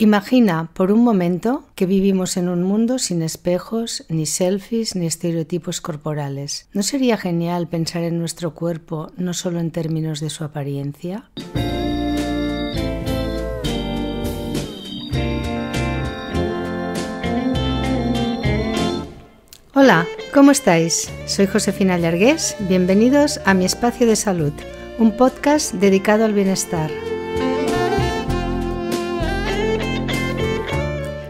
Imagina por un momento que vivimos en un mundo sin espejos, ni selfies, ni estereotipos corporales. ¿No sería genial pensar en nuestro cuerpo no solo en términos de su apariencia? Hola, ¿cómo estáis? Soy Josefina Llargués, bienvenidos a Mi Espacio de Salud, un podcast dedicado al bienestar.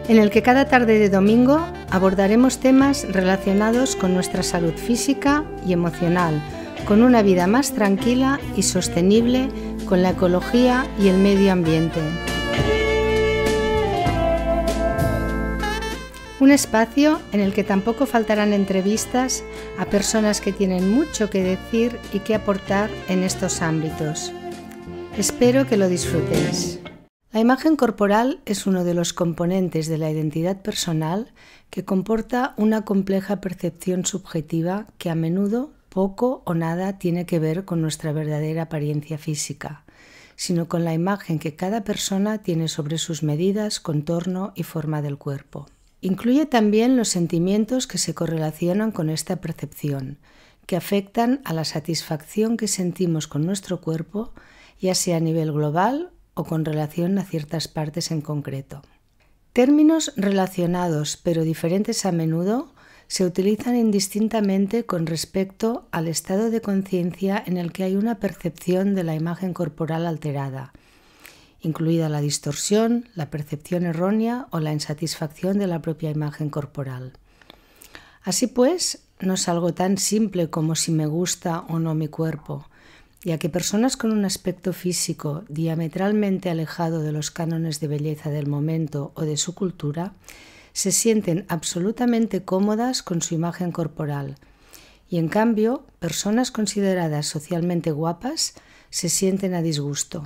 en el que cada tarde de domingo abordaremos temas relacionados con nuestra salud física y emocional, con una vida más tranquila y sostenible, con la ecología y el medio ambiente. Un espacio en el que tampoco faltarán entrevistas a personas que tienen mucho que decir y que aportar en estos ámbitos. Espero que lo disfrutéis. La imagen corporal es uno de los componentes de la identidad personal que comporta una compleja percepción subjetiva que a menudo poco o nada tiene que ver con nuestra verdadera apariencia física, sino con la imagen que cada persona tiene sobre sus medidas, contorno y forma del cuerpo. Incluye también los sentimientos que se correlacionan con esta percepción, que afectan a la satisfacción que sentimos con nuestro cuerpo, ya sea a nivel global o con relación a ciertas partes en concreto. Términos relacionados pero diferentes a menudo se utilizan indistintamente con respecto al estado de conciencia en el que hay una percepción de la imagen corporal alterada, incluida la distorsión, la percepción errónea o la insatisfacción de la propia imagen corporal. Así pues, no es algo tan simple como si me gusta o no mi cuerpo, ya que personas con un aspecto físico diametralmente alejado de los cánones de belleza del momento o de su cultura, se sienten absolutamente cómodas con su imagen corporal y en cambio personas consideradas socialmente guapas se sienten a disgusto.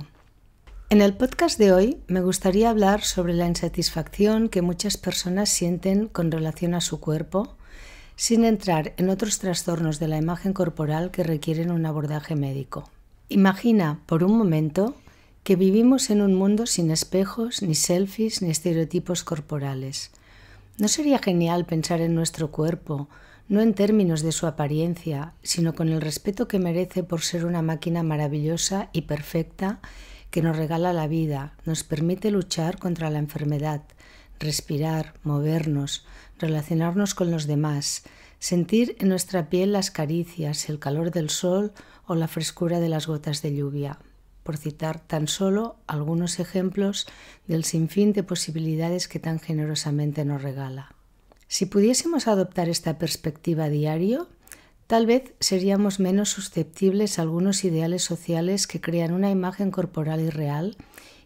En el podcast de hoy me gustaría hablar sobre la insatisfacción que muchas personas sienten con relación a su cuerpo, sin entrar en otros trastornos de la imagen corporal que requieren un abordaje médico. Imagina por un momento que vivimos en un mundo sin espejos, ni selfies, ni estereotipos corporales. ¿No sería genial pensar en nuestro cuerpo, no en términos de su apariencia, sino con el respeto que merece por ser una máquina maravillosa y perfecta que nos regala la vida, nos permite luchar contra la enfermedad, respirar, movernos, relacionarnos con los demás, sentir en nuestra piel las caricias, el calor del sol o la frescura de las gotas de lluvia, por citar tan solo algunos ejemplos del sinfín de posibilidades que tan generosamente nos regala. Si pudiésemos adoptar esta perspectiva a diario, tal vez seríamos menos susceptibles a algunos ideales sociales que crean una imagen corporal irreal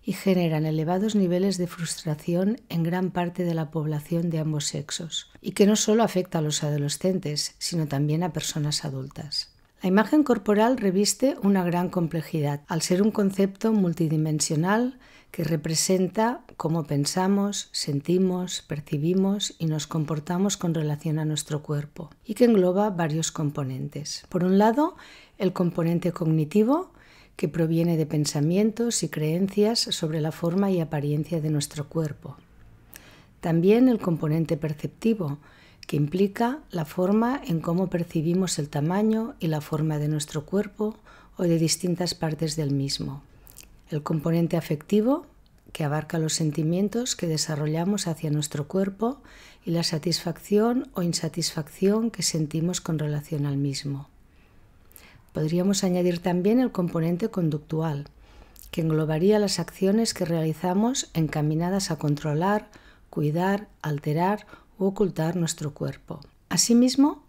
y generan elevados niveles de frustración en gran parte de la población de ambos sexos, y que no solo afecta a los adolescentes, sino también a personas adultas. La imagen corporal reviste una gran complejidad al ser un concepto multidimensional que representa cómo pensamos, sentimos, percibimos y nos comportamos con relación a nuestro cuerpo y que engloba varios componentes. Por un lado, el componente cognitivo, que proviene de pensamientos y creencias sobre la forma y apariencia de nuestro cuerpo. También el componente perceptivo, que implica la forma en cómo percibimos el tamaño y la forma de nuestro cuerpo o de distintas partes del mismo. El componente afectivo, que abarca los sentimientos que desarrollamos hacia nuestro cuerpo y la satisfacción o insatisfacción que sentimos con relación al mismo. Podríamos añadir también el componente conductual, que englobaría las acciones que realizamos encaminadas a controlar, cuidar, alterar ocultar nuestro cuerpo. Asimismo,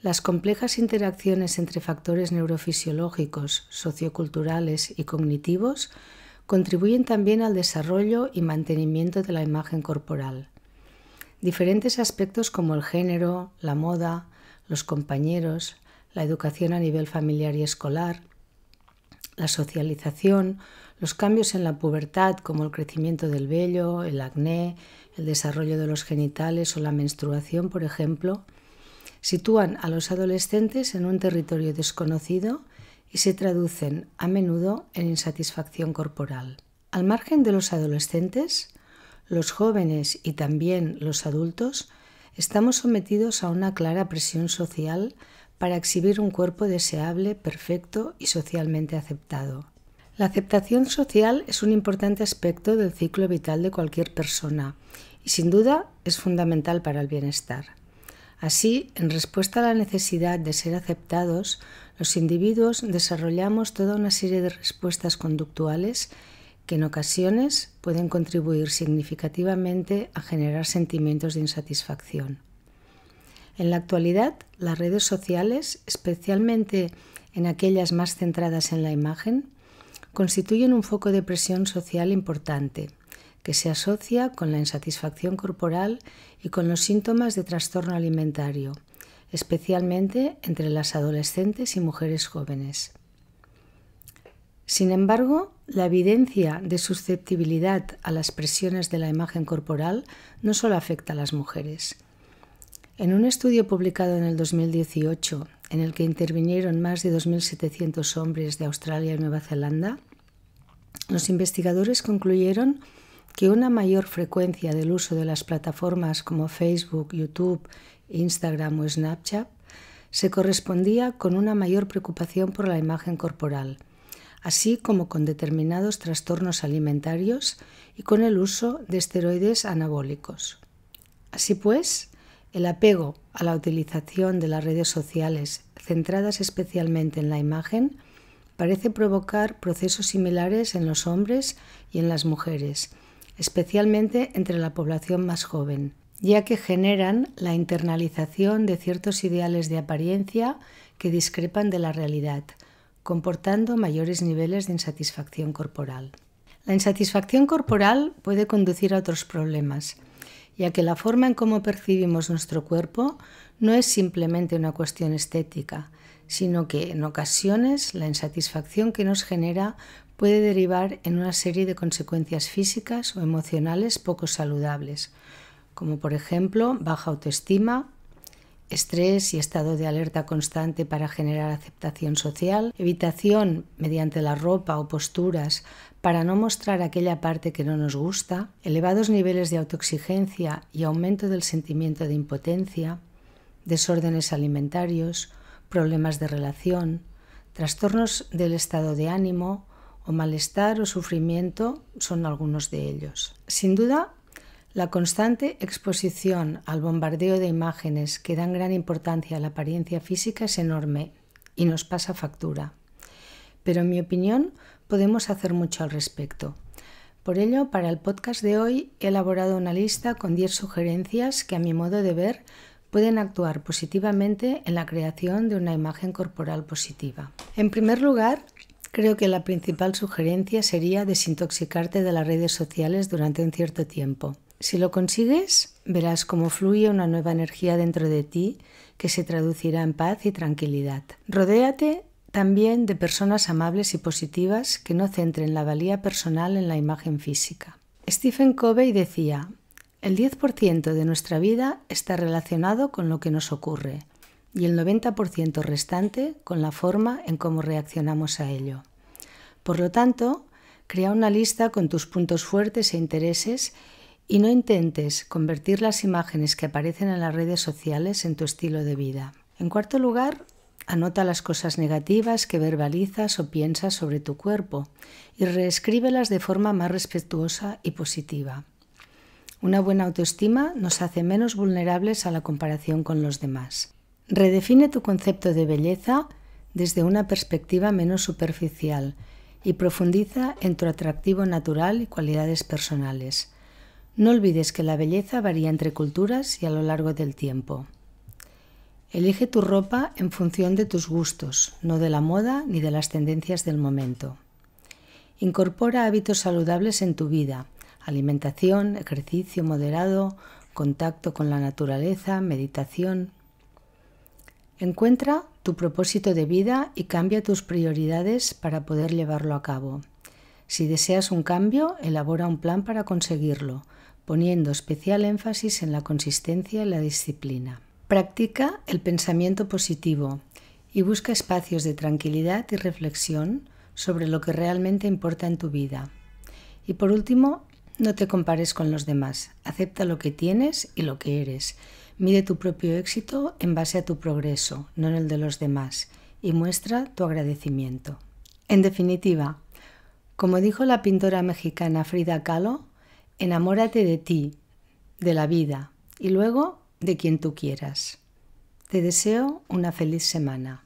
las complejas interacciones entre factores neurofisiológicos, socioculturales y cognitivos contribuyen también al desarrollo y mantenimiento de la imagen corporal. Diferentes aspectos como el género, la moda, los compañeros, la educación a nivel familiar y escolar, la socialización, los cambios en la pubertad como el crecimiento del vello, el acné, el desarrollo de los genitales o la menstruación, por ejemplo, sitúan a los adolescentes en un territorio desconocido y se traducen a menudo en insatisfacción corporal. Al margen de los adolescentes, los jóvenes y también los adultos estamos sometidos a una clara presión social para exhibir un cuerpo deseable, perfecto y socialmente aceptado. La aceptación social es un importante aspecto del ciclo vital de cualquier persona y sin duda es fundamental para el bienestar. Así, en respuesta a la necesidad de ser aceptados, los individuos desarrollamos toda una serie de respuestas conductuales que en ocasiones pueden contribuir significativamente a generar sentimientos de insatisfacción. En la actualidad, las redes sociales, especialmente en aquellas más centradas en la imagen, constituyen un foco de presión social importante que se asocia con la insatisfacción corporal y con los síntomas de trastorno alimentario, especialmente entre las adolescentes y mujeres jóvenes. Sin embargo, la evidencia de susceptibilidad a las presiones de la imagen corporal no solo afecta a las mujeres. En un estudio publicado en el 2018, en el que intervinieron más de 2.700 hombres de Australia y Nueva Zelanda, los investigadores concluyeron que una mayor frecuencia del uso de las plataformas como Facebook, YouTube, Instagram o Snapchat se correspondía con una mayor preocupación por la imagen corporal, así como con determinados trastornos alimentarios y con el uso de esteroides anabólicos. Así pues, el apego a la utilización de las redes sociales, centradas especialmente en la imagen, parece provocar procesos similares en los hombres y en las mujeres, especialmente entre la población más joven, ya que generan la internalización de ciertos ideales de apariencia que discrepan de la realidad, comportando mayores niveles de insatisfacción corporal. La insatisfacción corporal puede conducir a otros problemas, ya que la forma en cómo percibimos nuestro cuerpo no es simplemente una cuestión estética, sino que en ocasiones la insatisfacción que nos genera puede derivar en una serie de consecuencias físicas o emocionales poco saludables, como por ejemplo baja autoestima, estrés y estado de alerta constante para generar aceptación social, evitación mediante la ropa o posturas para no mostrar aquella parte que no nos gusta, elevados niveles de autoexigencia y aumento del sentimiento de impotencia, desórdenes alimentarios, problemas de relación, trastornos del estado de ánimo o malestar o sufrimiento son algunos de ellos. Sin duda, la constante exposición al bombardeo de imágenes que dan gran importancia a la apariencia física es enorme y nos pasa factura. Pero en mi opinión podemos hacer mucho al respecto. Por ello, para el podcast de hoy he elaborado una lista con 10 sugerencias que a mi modo de ver pueden actuar positivamente en la creación de una imagen corporal positiva. En primer lugar, creo que la principal sugerencia sería desintoxicarte de las redes sociales durante un cierto tiempo. Si lo consigues, verás cómo fluye una nueva energía dentro de ti que se traducirá en paz y tranquilidad. Rodéate también de personas amables y positivas que no centren la valía personal en la imagen física. Stephen Covey decía, el 10% de nuestra vida está relacionado con lo que nos ocurre y el 90% restante con la forma en cómo reaccionamos a ello. Por lo tanto, crea una lista con tus puntos fuertes e intereses y no intentes convertir las imágenes que aparecen en las redes sociales en tu estilo de vida. En cuarto lugar, anota las cosas negativas que verbalizas o piensas sobre tu cuerpo y reescríbelas de forma más respetuosa y positiva. Una buena autoestima nos hace menos vulnerables a la comparación con los demás. Redefine tu concepto de belleza desde una perspectiva menos superficial y profundiza en tu atractivo natural y cualidades personales. No olvides que la belleza varía entre culturas y a lo largo del tiempo. Elige tu ropa en función de tus gustos, no de la moda ni de las tendencias del momento. Incorpora hábitos saludables en tu vida, alimentación, ejercicio moderado, contacto con la naturaleza, meditación. Encuentra tu propósito de vida y cambia tus prioridades para poder llevarlo a cabo. Si deseas un cambio, elabora un plan para conseguirlo, poniendo especial énfasis en la consistencia y la disciplina. Practica el pensamiento positivo y busca espacios de tranquilidad y reflexión sobre lo que realmente importa en tu vida. Y por último, no te compares con los demás, acepta lo que tienes y lo que eres. Mide tu propio éxito en base a tu progreso, no en el de los demás, y muestra tu agradecimiento. En definitiva, como dijo la pintora mexicana Frida Kahlo, enamórate de ti, de la vida y luego de quien tú quieras. Te deseo una feliz semana.